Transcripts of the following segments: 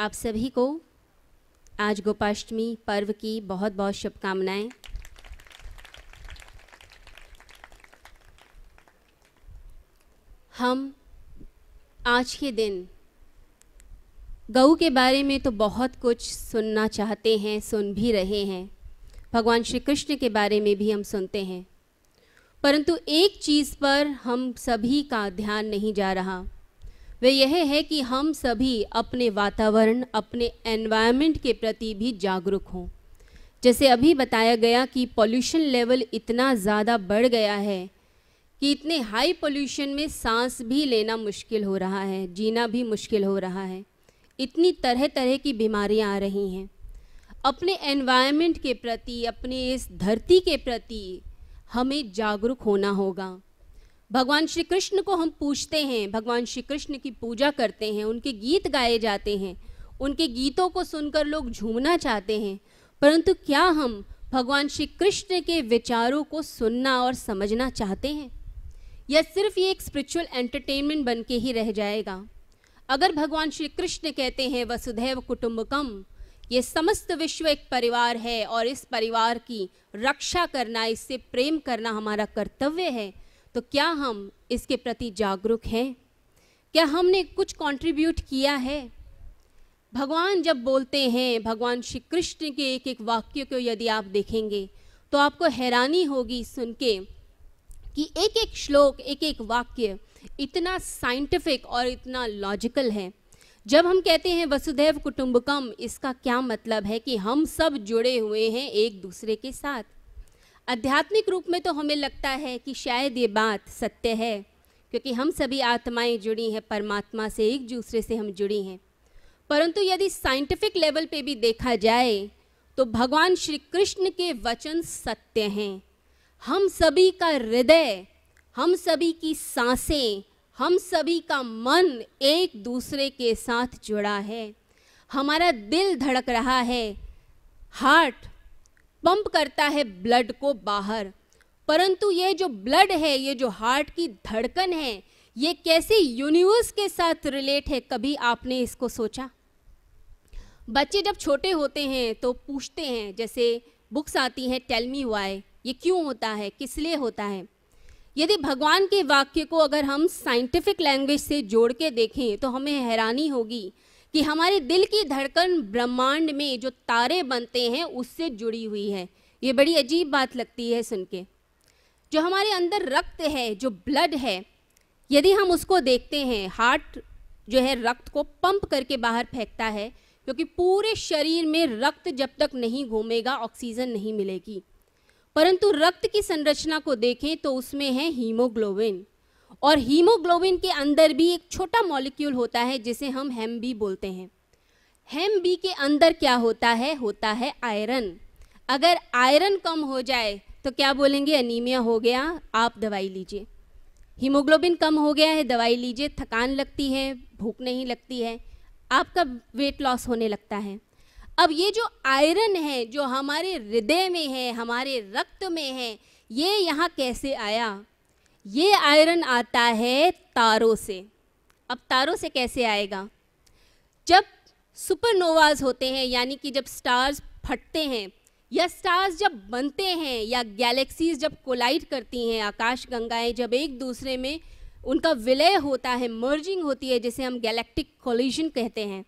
आप सभी को आज गोपाष्टमी पर्व की बहुत बहुत शुभकामनाएं हम आज के दिन गऊ के बारे में तो बहुत कुछ सुनना चाहते हैं सुन भी रहे हैं भगवान श्री कृष्ण के बारे में भी हम सुनते हैं परंतु एक चीज़ पर हम सभी का ध्यान नहीं जा रहा वे यह है कि हम सभी अपने वातावरण अपने एनवायरनमेंट के प्रति भी जागरूक हों जैसे अभी बताया गया कि पॉल्यूशन लेवल इतना ज़्यादा बढ़ गया है कि इतने हाई पोल्यूशन में सांस भी लेना मुश्किल हो रहा है जीना भी मुश्किल हो रहा है इतनी तरह तरह की बीमारियां आ रही हैं अपने एनवायरनमेंट के प्रति अपने इस धरती के प्रति हमें जागरूक होना होगा भगवान श्री कृष्ण को हम पूछते हैं भगवान श्री कृष्ण की पूजा करते हैं उनके गीत गाए जाते हैं उनके गीतों को सुनकर लोग झूमना चाहते हैं परंतु क्या हम भगवान श्री कृष्ण के विचारों को सुनना और समझना चाहते हैं या सिर्फ ये एक स्पिरिचुअल एंटरटेनमेंट बन के ही रह जाएगा अगर भगवान श्री कृष्ण कहते हैं वसुधैव कुटुम्बकम ये समस्त विश्व एक परिवार है और इस परिवार की रक्षा करना इससे प्रेम करना हमारा कर्तव्य है तो क्या हम इसके प्रति जागरूक हैं क्या हमने कुछ कंट्रीब्यूट किया है भगवान जब बोलते हैं भगवान श्री कृष्ण के एक एक वाक्य को यदि आप देखेंगे तो आपको हैरानी होगी सुन के कि एक एक श्लोक एक एक वाक्य इतना साइंटिफिक और इतना लॉजिकल है जब हम कहते हैं वसुधैव कुटुंबकम इसका क्या मतलब है कि हम सब जुड़े हुए हैं एक दूसरे के साथ आध्यात्मिक रूप में तो हमें लगता है कि शायद ये बात सत्य है क्योंकि हम सभी आत्माएं जुड़ी हैं परमात्मा से एक दूसरे से हम जुड़ी हैं परंतु यदि साइंटिफिक लेवल पे भी देखा जाए तो भगवान श्री कृष्ण के वचन सत्य हैं हम सभी का हृदय हम सभी की सांसें हम सभी का मन एक दूसरे के साथ जुड़ा है हमारा दिल धड़क रहा है हार्ट पंप करता है ब्लड को बाहर परंतु ये जो ब्लड है ये जो हार्ट की धड़कन है ये कैसे यूनिवर्स के साथ रिलेट है कभी आपने इसको सोचा बच्चे जब छोटे होते हैं तो पूछते हैं जैसे बुक्स आती हैं टेल मी वाई ये क्यों होता है किस लिए होता है यदि भगवान के वाक्य को अगर हम साइंटिफिक लैंग्वेज से जोड़ के देखें तो हमें हैरानी होगी कि हमारे दिल की धड़कन ब्रह्मांड में जो तारे बनते हैं उससे जुड़ी हुई है ये बड़ी अजीब बात लगती है सुन के जो हमारे अंदर रक्त है जो ब्लड है यदि हम उसको देखते हैं हार्ट जो है रक्त को पंप करके बाहर फेंकता है क्योंकि पूरे शरीर में रक्त जब तक नहीं घूमेगा ऑक्सीजन नहीं मिलेगी परंतु रक्त की संरचना को देखें तो उसमें है हीमोग्लोबिन और हीमोग्लोबिन के अंदर भी एक छोटा मॉलिक्यूल होता है जिसे हम हेम बी बोलते हैं हेम बी के अंदर क्या होता है होता है आयरन अगर आयरन कम हो जाए तो क्या बोलेंगे अनीमिया हो गया आप दवाई लीजिए हीमोग्लोबिन कम हो गया है दवाई लीजिए थकान लगती है भूख नहीं लगती है आपका वेट लॉस होने लगता है अब ये जो आयरन है जो हमारे हृदय में है हमारे रक्त में है ये यहाँ कैसे आया ये आयरन आता है तारों से अब तारों से कैसे आएगा जब सुपरनोवाज होते हैं यानी कि जब स्टार्स फटते हैं या स्टार्स जब बनते हैं या गैलेक्सीज जब कोलाइड करती हैं आकाश गंगाएं जब एक दूसरे में उनका विलय होता है मर्जिंग होती है जिसे हम गैलेक्टिक कोलिजन कहते हैं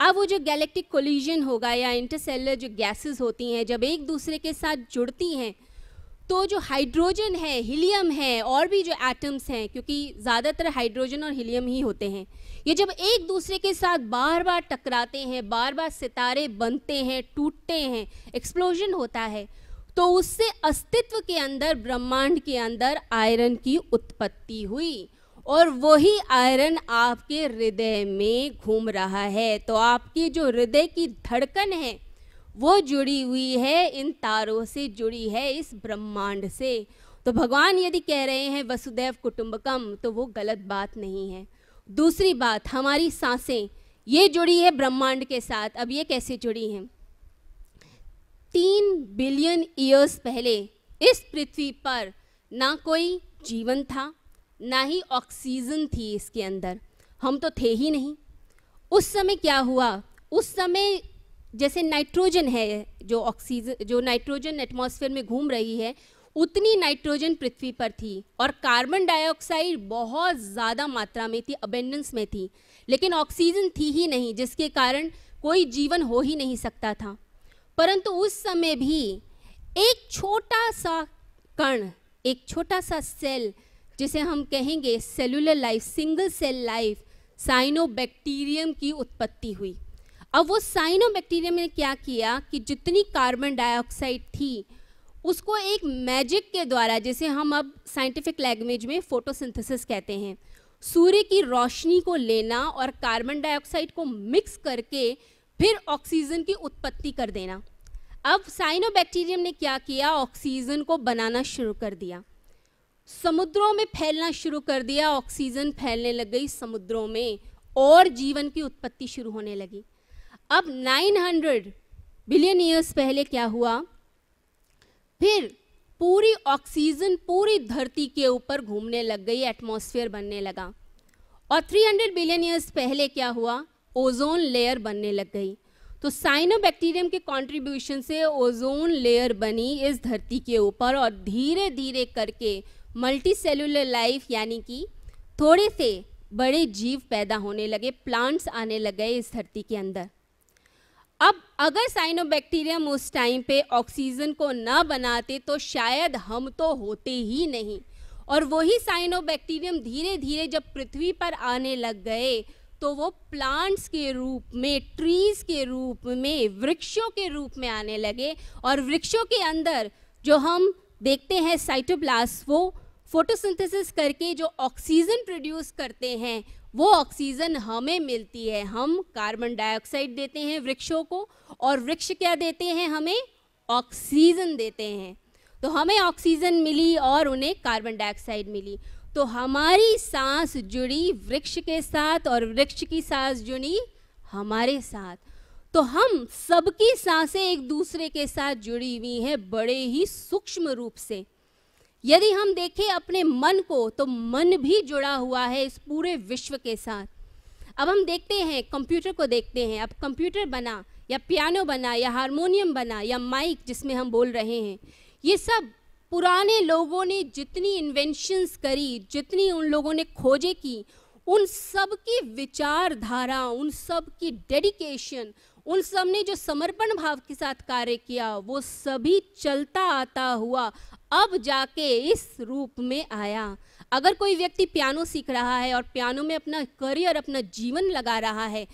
अब वो जो गैलेक्टिक कोलिजन होगा या इंटरसेलर जो गैसेस होती हैं जब एक दूसरे के साथ जुड़ती हैं तो जो हाइड्रोजन है हीलियम है और भी जो एटम्स हैं क्योंकि ज़्यादातर हाइड्रोजन और हीलियम ही होते हैं ये जब एक दूसरे के साथ बार बार टकराते हैं बार बार सितारे बनते हैं टूटते हैं एक्सप्लोजन होता है तो उससे अस्तित्व के अंदर ब्रह्मांड के अंदर आयरन की उत्पत्ति हुई और वही आयरन आपके हृदय में घूम रहा है तो आपकी जो हृदय की धड़कन है वो जुड़ी हुई है इन तारों से जुड़ी है इस ब्रह्मांड से तो भगवान यदि कह रहे हैं वसुदेव कुटुंबकम तो वो गलत बात नहीं है दूसरी बात हमारी सांसें ये जुड़ी है ब्रह्मांड के साथ अब ये कैसे जुड़ी हैं तीन बिलियन ईयर्स पहले इस पृथ्वी पर ना कोई जीवन था ना ही ऑक्सीजन थी इसके अंदर हम तो थे ही नहीं उस समय क्या हुआ उस समय जैसे नाइट्रोजन है जो ऑक्सीजन जो नाइट्रोजन एटमॉस्फेयर में घूम रही है उतनी नाइट्रोजन पृथ्वी पर थी और कार्बन डाइऑक्साइड बहुत ज़्यादा मात्रा में थी अबेंडेंस में थी लेकिन ऑक्सीजन थी ही नहीं जिसके कारण कोई जीवन हो ही नहीं सकता था परंतु उस समय भी एक छोटा सा कण एक छोटा सा सेल जिसे हम कहेंगे cellular life single cell life cyanobacterium की उत्पत्ति हुई अब वो साइनो बैक्टीरिया ने क्या किया कि जितनी कार्बन डाइऑक्साइड थी उसको एक मैजिक के द्वारा जैसे हम अब साइंटिफिक लैंग्वेज में फोटोसिंथेसिस कहते हैं सूर्य की रोशनी को लेना और कार्बन डाइऑक्साइड को मिक्स करके फिर ऑक्सीजन की उत्पत्ति कर देना अब साइनोबैक्टीरियम ने क्या किया ऑक्सीजन को बनाना शुरू कर दिया समुद्रों में फैलना शुरू कर दिया ऑक्सीजन फैलने लग गई समुद्रों में और जीवन की उत्पत्ति शुरू होने लगी अब 900 बिलियन ईयर्स पहले क्या हुआ फिर पूरी ऑक्सीजन पूरी धरती के ऊपर घूमने लग गई एटमॉस्फेयर बनने लगा और 300 बिलियन ईयर्स पहले क्या हुआ ओजोन लेयर बनने लग गई तो साइनोबैक्टीरियम के कंट्रीब्यूशन से ओजोन लेयर बनी इस धरती के ऊपर और धीरे धीरे करके मल्टी सेलुलर लाइफ यानी कि थोड़े से बड़े जीव पैदा होने लगे प्लांट्स आने लग गए इस धरती के अंदर अब अगर साइनोबैक्टीरियम उस टाइम पे ऑक्सीजन को ना बनाते तो शायद हम तो होते ही नहीं और वही साइनोबैक्टीरियम धीरे धीरे जब पृथ्वी पर आने लग गए तो वो प्लांट्स के रूप में ट्रीज के रूप में वृक्षों के रूप में आने लगे और वृक्षों के अंदर जो हम देखते हैं साइटोप्लास्ट वो फोटोसिंथेसिस करके जो ऑक्सीजन प्रोड्यूस करते हैं वो ऑक्सीजन हमें मिलती है हम कार्बन डाइऑक्साइड देते हैं वृक्षों को और वृक्ष क्या देते हैं हमें ऑक्सीजन देते हैं तो हमें ऑक्सीजन मिली और उन्हें कार्बन डाइऑक्साइड मिली तो हमारी सांस जुड़ी वृक्ष के साथ और वृक्ष की सांस जुड़ी हमारे साथ तो हम सबकी सांसें एक दूसरे के साथ जुड़ी हुई हैं बड़े ही सूक्ष्म रूप से यदि हम देखें अपने मन को तो मन भी जुड़ा हुआ है इस पूरे विश्व के साथ अब हम देखते हैं कंप्यूटर को देखते हैं अब कंप्यूटर बना या पियानो बना या हारमोनियम बना या माइक जिसमें हम बोल रहे हैं ये सब पुराने लोगों ने जितनी इन्वेंशंस करी जितनी उन लोगों ने खोजें की उन सब की विचारधारा उन सब की डेडिकेशन उन सब ने जो समर्पण भाव के साथ कार्य किया वो सभी चलता आता हुआ अब जाके इस रूप में आया अगर कोई व्यक्ति पियानो सीख रहा है और पियानो में अपना करियर अपना जीवन लगा रहा है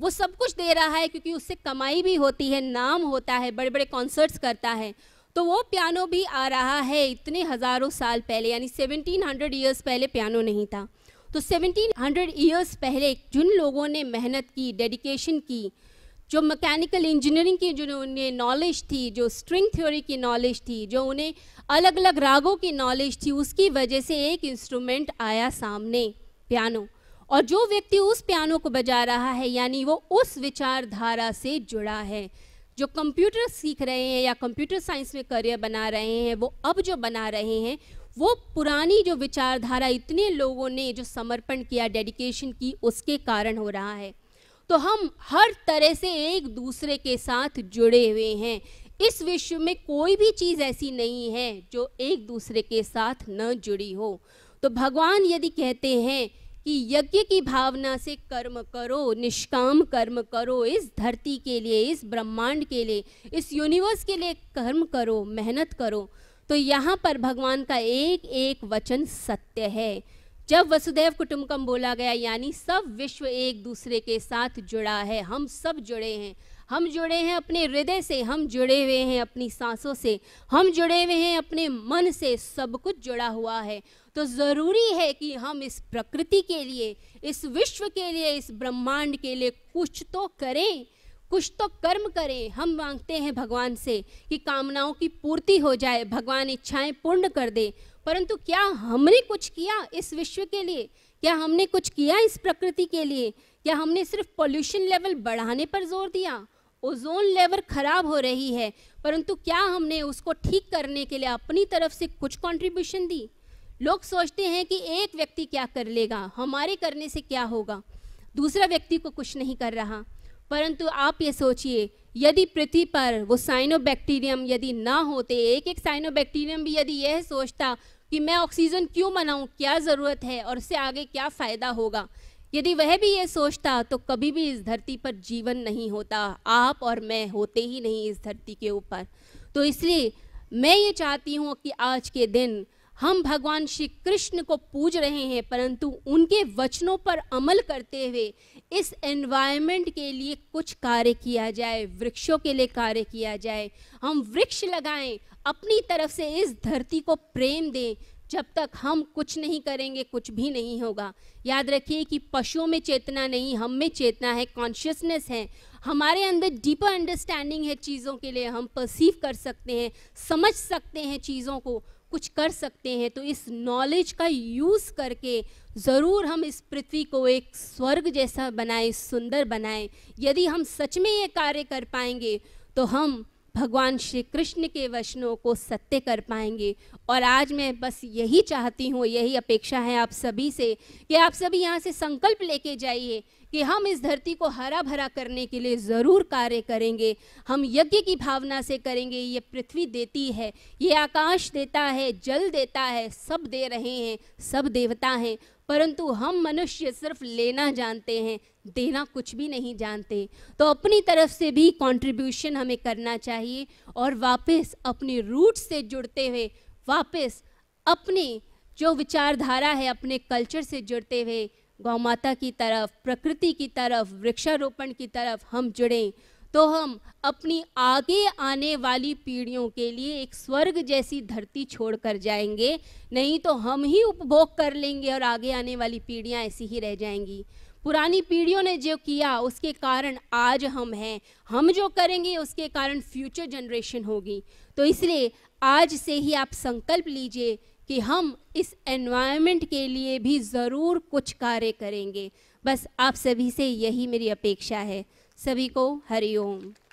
वो सब कुछ दे रहा है क्योंकि उससे कमाई भी होती है नाम होता है बड़े बड़े कॉन्सर्ट्स करता है तो वो पियानो भी आ रहा है इतने हज़ारों साल पहले यानी 1700 ईयर्स पहले पियानो नहीं था तो 1700 ईयर्स पहले जिन लोगों ने मेहनत की डेडिकेशन की जो मैकेनिकल इंजीनियरिंग की जो उन्हें नॉलेज थी जो स्ट्रिंग थ्योरी की नॉलेज थी जो उन्हें अलग अलग रागों की नॉलेज थी उसकी वजह से एक इंस्ट्रूमेंट आया सामने पियानो और जो व्यक्ति उस पियानो को बजा रहा है यानी वो उस विचारधारा से जुड़ा है जो कंप्यूटर सीख रहे हैं या कंप्यूटर साइंस में करियर बना रहे हैं वो अब जो बना रहे हैं वो पुरानी जो विचारधारा इतने लोगों ने जो समर्पण किया डेडिकेशन की उसके कारण हो रहा है तो हम हर तरह से एक दूसरे के साथ जुड़े हुए हैं इस विश्व में कोई भी चीज़ ऐसी नहीं है जो एक दूसरे के साथ न जुड़ी हो तो भगवान यदि कहते हैं कि यज्ञ की भावना से कर्म करो निष्काम कर्म करो इस धरती के लिए इस ब्रह्मांड के लिए इस यूनिवर्स के लिए कर्म करो मेहनत करो तो यहाँ पर भगवान का एक एक वचन सत्य है जब वसुदेव कुटुम्बकम बोला गया यानी सब विश्व एक दूसरे के साथ जुड़ा है हम सब जुड़े हैं हम जुड़े हैं अपने हृदय से हम जुड़े हुए हैं अपनी सांसों से हम जुड़े हुए हैं अपने मन से सब कुछ जुड़ा हुआ है तो ज़रूरी है कि हम इस प्रकृति के लिए इस विश्व के लिए इस ब्रह्मांड के लिए कुछ तो करें कुछ तो कर्म करें हम मांगते हैं भगवान से कि कामनाओं की पूर्ति हो जाए भगवान इच्छाएं पूर्ण कर दे परंतु क्या हमने कुछ किया इस विश्व के लिए क्या हमने कुछ किया इस प्रकृति के लिए क्या हमने सिर्फ पोल्यूशन लेवल बढ़ाने पर जोर दिया ओजोन लेवल खराब हो रही है परंतु क्या हमने उसको ठीक करने के लिए अपनी तरफ से कुछ कंट्रीब्यूशन दी लोग सोचते हैं कि एक व्यक्ति क्या कर लेगा हमारे करने से क्या होगा दूसरा व्यक्ति को कुछ नहीं कर रहा परंतु आप ये सोचिए यदि पृथ्वी पर वो साइनोबैक्टीरियम यदि ना होते एक एक साइनोबैक्टीरियम भी यदि यह सोचता कि मैं ऑक्सीजन क्यों मनाऊँ क्या ज़रूरत है और उससे आगे क्या फ़ायदा होगा यदि वह भी ये सोचता तो कभी भी इस धरती पर जीवन नहीं होता आप और मैं होते ही नहीं इस धरती के ऊपर तो इसलिए मैं ये चाहती हूँ कि आज के दिन हम भगवान श्री कृष्ण को पूज रहे हैं परंतु उनके वचनों पर अमल करते हुए इस एनवायरनमेंट के लिए कुछ कार्य किया जाए वृक्षों के लिए कार्य किया जाए हम वृक्ष लगाएं अपनी तरफ से इस धरती को प्रेम दें जब तक हम कुछ नहीं करेंगे कुछ भी नहीं होगा याद रखिए कि पशुओं में चेतना नहीं हम में चेतना है कॉन्शियसनेस है हमारे अंदर डीपर अंडरस्टैंडिंग है चीज़ों के लिए हम परसीव कर सकते हैं समझ सकते हैं चीज़ों को कुछ कर सकते हैं तो इस नॉलेज का यूज़ करके ज़रूर हम इस पृथ्वी को एक स्वर्ग जैसा बनाएं सुंदर बनाएं यदि हम सच में ये कार्य कर पाएंगे तो हम भगवान श्री कृष्ण के वचनों को सत्य कर पाएंगे और आज मैं बस यही चाहती हूँ यही अपेक्षा है आप सभी से कि आप सभी यहाँ से संकल्प लेके जाइए कि हम इस धरती को हरा भरा करने के लिए ज़रूर कार्य करेंगे हम यज्ञ की भावना से करेंगे ये पृथ्वी देती है ये आकाश देता है जल देता है सब दे रहे हैं सब देवता हैं परंतु हम मनुष्य सिर्फ लेना जानते हैं देना कुछ भी नहीं जानते तो अपनी तरफ से भी कंट्रीब्यूशन हमें करना चाहिए और वापस अपने रूट से जुड़ते हुए वापस अपनी जो विचारधारा है अपने कल्चर से जुड़ते हुए गौ माता की तरफ प्रकृति की तरफ वृक्षारोपण की तरफ हम जुड़ें तो हम अपनी आगे आने वाली पीढ़ियों के लिए एक स्वर्ग जैसी धरती छोड़ कर जाएंगे नहीं तो हम ही उपभोग कर लेंगे और आगे आने वाली पीढ़ियाँ ऐसी ही रह जाएंगी पुरानी पीढ़ियों ने जो किया उसके कारण आज हम हैं हम जो करेंगे उसके कारण फ्यूचर जनरेशन होगी तो इसलिए आज से ही आप संकल्प लीजिए कि हम इस एनवायरनमेंट के लिए भी ज़रूर कुछ कार्य करेंगे बस आप सभी से यही मेरी अपेक्षा है सभी को हरिओम